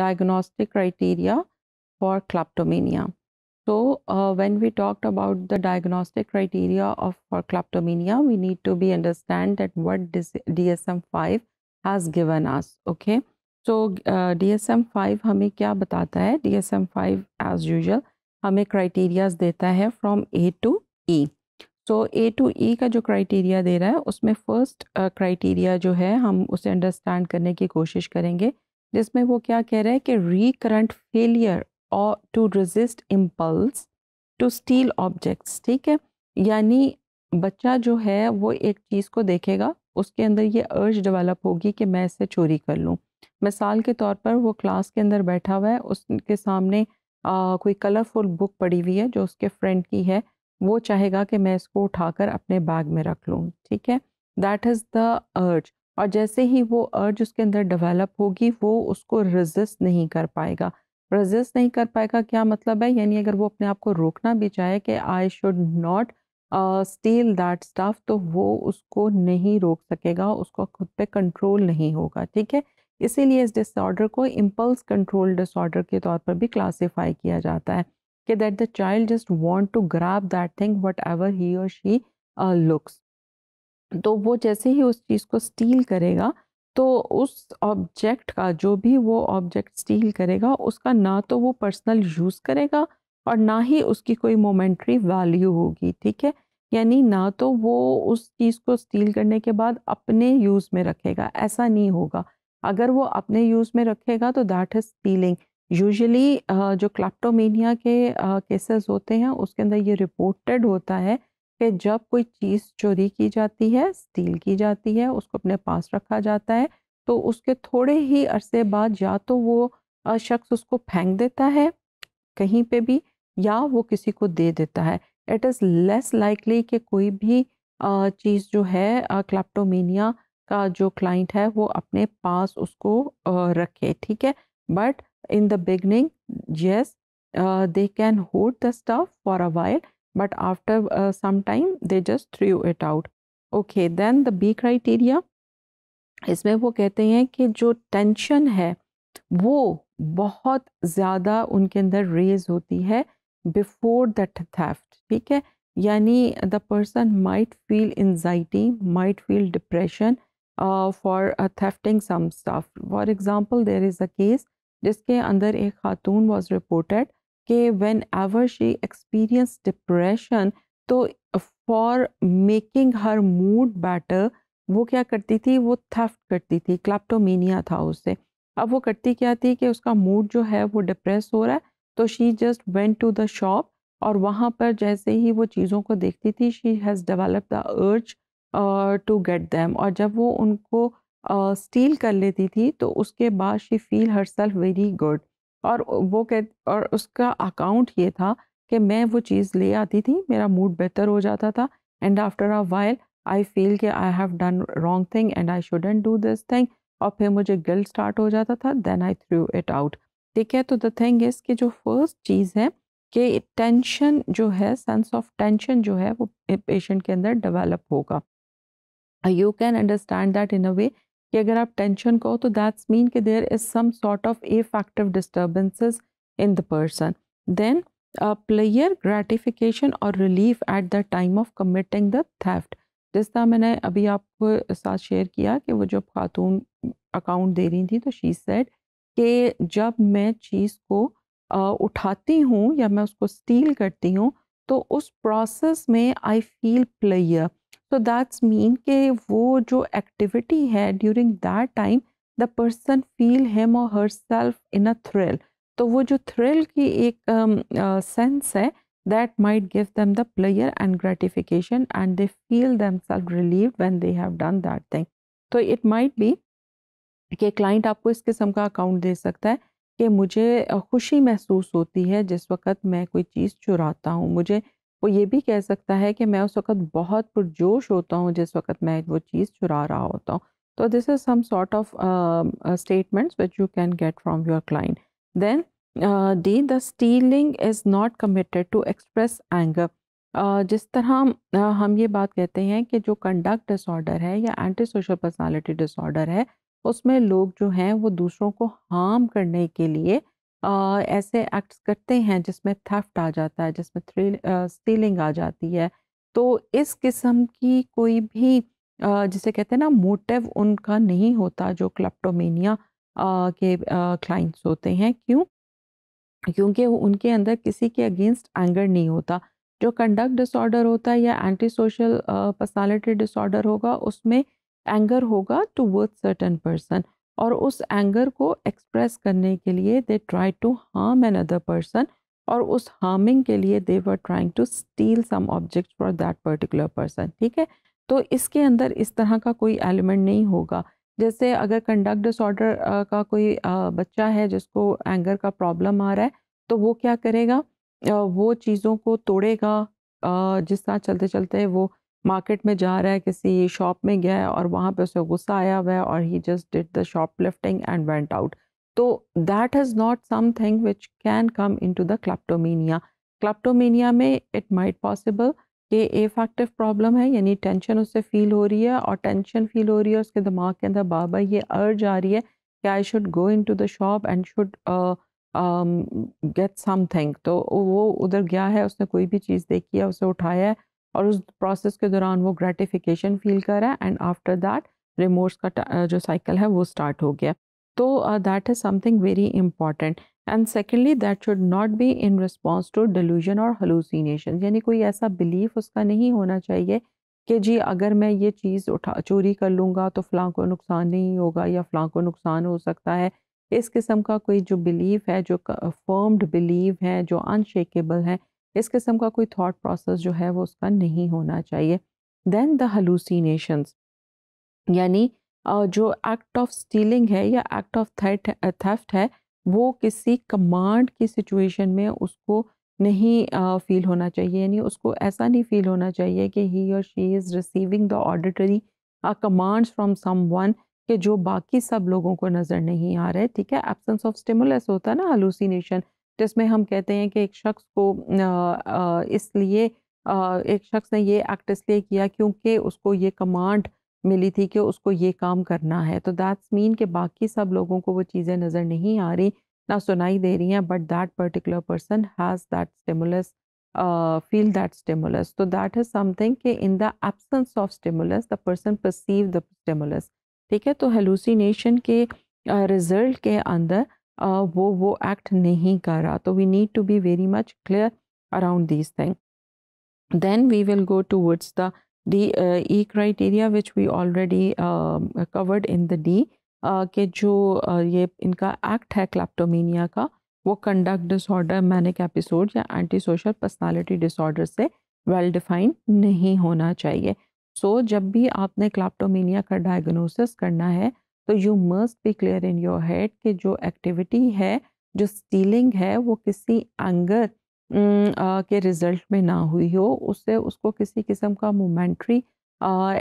diagnostic criteria for kleptomania. So uh, when we talked about the diagnostic criteria of for kleptomania, we need to be understand that what DSM-5 has given us. Okay. So uh, S M five हमें क्या बताता है D S M five as usual हमें criterias देता है from A to E so A to E का जो criteria दे रहा है उसमें फर्स्ट क्राइटेरिया uh, जो है हम उसे अंडरस्टैंड करने की कोशिश करेंगे जिसमें वो क्या कह रहे हैं कि रीकरंट फेलियर और to resist impulse to steal objects ठीक है यानी बच्चा जो है वो एक चीज़ को देखेगा उसके अंदर ये अर्ज डेवलप होगी कि मैं इसे चोरी कर लूँ मिसाल के तौर पर वो क्लास के अंदर बैठा हुआ है उसके सामने आ, कोई कलरफुल बुक पड़ी हुई है जो उसके फ्रेंड की है वो चाहेगा कि मैं इसको उठाकर अपने बैग में रख लूँ ठीक है दैट इज़ द अर्ज और जैसे ही वो अर्ज उसके अंदर डेवलप होगी वो उसको रजिस्ट नहीं कर पाएगा रजिस्ट नहीं कर पाएगा क्या मतलब है यानी अगर वो अपने आप को रोकना भी चाहे कि I should not steal that stuff तो वो उसको नहीं रोक सकेगा उसको खुद पे कंट्रोल नहीं होगा ठीक है इसीलिए इस डिसऑर्डर को इम्पल्स कंट्रोल डिसऑर्डर के तौर पर भी क्लासीफाई किया जाता है कि that the child just want to grab that thing whatever he और शी लुक्स तो वो जैसे ही उस चीज़ को स्टील करेगा तो उस ऑब्जेक्ट का जो भी वो ऑब्जेक्ट स्टील करेगा उसका ना तो वो पर्सनल यूज़ करेगा और ना ही उसकी कोई मोमेंट्री वैल्यू होगी ठीक है यानी ना तो वो उस चीज़ को स्टील करने के बाद अपने यूज़ में रखेगा ऐसा नहीं होगा अगर वो अपने यूज़ में रखेगा तो दैट इज़ स्टीलिंग यूजली जो क्लैप्टोमेनिया के केसेस होते हैं उसके अंदर ये रिपोर्टेड होता है कि जब कोई चीज़ चोरी की जाती है स्टील की जाती है उसको अपने पास रखा जाता है तो उसके थोड़े ही अरसे बाद या तो वो शख्स उसको फेंक देता है कहीं पे भी या वो किसी को दे देता है इट इज़ लेस लाइकली कि कोई भी चीज़ जो है क्लाप्टोमिया का जो क्लाइंट है वो अपने पास उसको रखे ठीक है but in the beginning yes they can hold the stuff for a while but after uh, some time they just threw it out okay then the b criteria इसमें वो कहते हैं कि जो टेंशन है वो बहुत ज़्यादा उनके अंदर रेज होती है बिफोर दैट थेफ्ट ठीक है यानी the person might feel anxiety might feel depression for thefting some stuff for example there is a case जिसके अंदर एक खातून वॉज रिपोर्टेड कि whenever she experience depression तो for making her mood better वो क्या करती थी वो थेफ्ट करती थी क्लाप्टोमेनिया था उससे अब वो करती क्या थी कि उसका मूड जो है वो डिप्रेस हो रहा है तो she just went to the shop और वहाँ पर जैसे ही वो चीज़ों को देखती थी she has develop the urge to get them और जब वो उनको स्टील uh, कर लेती थी तो उसके बाद she feel herself very good और वो कह और उसका अकाउंट ये था कि मैं वो चीज़ ले आती थी मेरा मूड बेहतर हो जाता था and after a while I feel के I have done wrong thing and I shouldn't do this thing और फिर मुझे गिल स्टार्ट हो जाता था then I threw it out ठीक है तो द थिंग इज़ कि जो फर्स्ट चीज़ है कि टेंशन जो है सेंस ऑफ टेंशन जो है वो पेशेंट के अंदर डेवलप होगा you can understand that in a way कि अगर आप टेंशन को तो दैट्स मीन कि there is some sort of affective disturbances in the person then pleasure gratification और relief at the time of committing the theft जिस तरह मैंने अभी आपको साथ शेयर किया कि वो जब खातून अकाउंट दे रही थी तो शी सेड कि जब मैं चीज़ को आ, उठाती हूँ या मैं उसको स्टील करती हूँ तो उस प्रोसेस में I feel pleasure so that's mean के वो जो एक्टिविटी है during that time the person feel him और her self in a thrill तो वो जो थ्रिल की एक सेंस um, uh, है might give them the pleasure and gratification and they feel themselves relieve when they have done that thing तो it might be कि client आपको इस किस्म का अकाउंट दे सकता है कि मुझे uh, खुशी महसूस होती है जिस वक्त मैं कोई चीज़ चुराता हूँ मुझे वो ये भी कह सकता है कि मैं उस वक़्त बहुत पुरजोश होता हूँ जिस वक़्त मैं वो चीज़ चुरा रहा होता हूँ तो this is some sort of statements which you can get from your client then D the stealing is not committed to express anger जिस तरह हम, uh, हम ये बात कहते हैं कि जो कंडक्ट डिसऑर्डर है या एंटी सोशल पर्सनैलिटी डिसऑर्डर है उसमें लोग जो हैं वो दूसरों को हार्म करने के लिए ऐसे एक्ट्स करते हैं जिसमें थेफ्ट आ जाता है जिसमें थ्री स्टीलिंग आ जाती है तो इस किस्म की कोई भी जिसे कहते हैं ना मोटिव उनका नहीं होता जो क्लप्टोमेनिया के क्लाइंट्स होते हैं क्यों क्योंकि उनके अंदर किसी के अगेंस्ट एंगर नहीं होता जो कंडक्ट डिसऑर्डर होता है या एंटी सोशल पर्सनालिटी डिसऑर्डर होगा उसमें एंगर होगा टू वर्थ सर्टन पर्सन और उस एंगर को एक्सप्रेस करने के लिए they try to harm another person और उस हार्मिंग के लिए they were trying to steal some object for that particular person ठीक है तो इसके अंदर इस तरह का कोई एलिमेंट नहीं होगा जैसे अगर कंडक्ट डिसऑर्डर का कोई बच्चा है जिसको एंगर का प्रॉब्लम आ रहा है तो वो क्या करेगा वो चीज़ों को तोड़ेगा जिस तरह चलते चलते वो मार्केट में जा रहा है किसी शॉप में गया है और वहाँ पे उसे गुस्सा आया हुआ है और he just did the shoplifting and went out तो that is not something which can come into the kleptomania kleptomania में इट माइट पॉसिबल कि एफेक्टिव प्रॉब्लम है यानी टेंशन उससे फील हो रही है और टेंशन फील हो रही है उसके दिमाग के अंदर बाबा ये अर्ज आ रही है कि I should go into the shop and should get something तो वो उधर गया है उसने कोई भी चीज़ देखी है उसे उठाया है और उस प्रोसेस के दौरान वो ग्रेटिफिकेशन फील करा एंड आफ्टर दैट रिमोर्स का जो साइकिल है वो स्टार्ट हो गया तो that is something very important and secondly that should not be in response to delusion और हलूसिनेशन यानी कोई ऐसा बिलीफ उसका नहीं होना चाहिए कि जी अगर मैं ये चीज़ उठा चोरी कर लूँगा तो फ़लाँ को नुकसान नहीं होगा या फ़लाँ को नुकसान हो सकता है इस किस्म का कोई जो बिलीव है जो फर्म्ड बिलीव है जो अनशेकेबल है इस किस्म का कोई थाट प्रोसेस जो है वो उसका नहीं होना चाहिए देन द हलूसीनेशंस यानी जो एक्ट ऑफ स्टीलिंग है या एक्ट ऑफ थेफ्ट है वो किसी कमांड की सिचुएशन में उसको नहीं फील होना चाहिए यानी उसको ऐसा नहीं फील होना चाहिए कि ही और she is receiving the auditory commands from someone के जो बाकी सब लोगों को नज़र नहीं आ रहे ठीक है एब्सेंस ऑफ स्टिमुलस होता है ना हलूसिनेशन जिसमें हम कहते हैं कि एक शख्स को इसलिए एक शख्स ने ये एक्ट इसलिए किया क्योंकि उसको ये कमांड मिली थी कि उसको ये काम करना है तो दैट्स मीन कि बाकी सब लोगों को वो चीज़ें नज़र नहीं आ रही ना सुनाई दे रही हैं but that particular person has that stimulus feel that stimulus तो दैट इज़ समथिंग कि in the absence of stimulus the person perceive the stimulus ठीक है तो हेलूसिनेशन के रिजल्ट के अंदर वो वो एक्ट नहीं कर रहा तो we need to be very much clear around this thing then we will go towards the D E criteria which we already covered in the D के जो uh, ये इनका एक्ट है क्लैप्टोमेनिया का वो कंडक्ट डिसऑर्डर मैनिक एपिसोड या anti social personality disorder से well well defined नहीं होना चाहिए सो so, जब भी आपने क्लैप्टोमेनिया का डायग्नोसिस करना है तो you must be clear in your head कि जो एक्टिविटी है जो स्टीलिंग है वो किसी एंगर mm, के रिज़ल्ट में ना हुई हो उससे उसको किसी किस्म का मोमेंट्री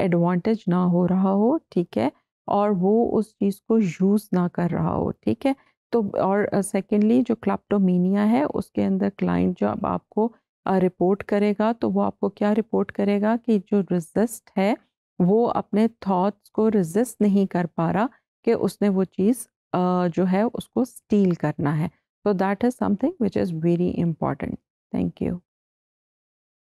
एडवांटेज ना हो रहा हो ठीक है और वो उस चीज़ को यूज़ ना कर रहा हो ठीक है तो और सेकेंडली जो क्लाप्टोमीनिया है उसके अंदर क्लाइंट जो अब आपको रिपोर्ट करेगा तो वो आपको क्या रिपोर्ट करेगा कि जो रिजस्ट है वो अपने थॉट्स को रिजिस्ट नहीं कर पा रहा कि उसने वो चीज़ जो है उसको स्टील करना है so that is something which is very important thank you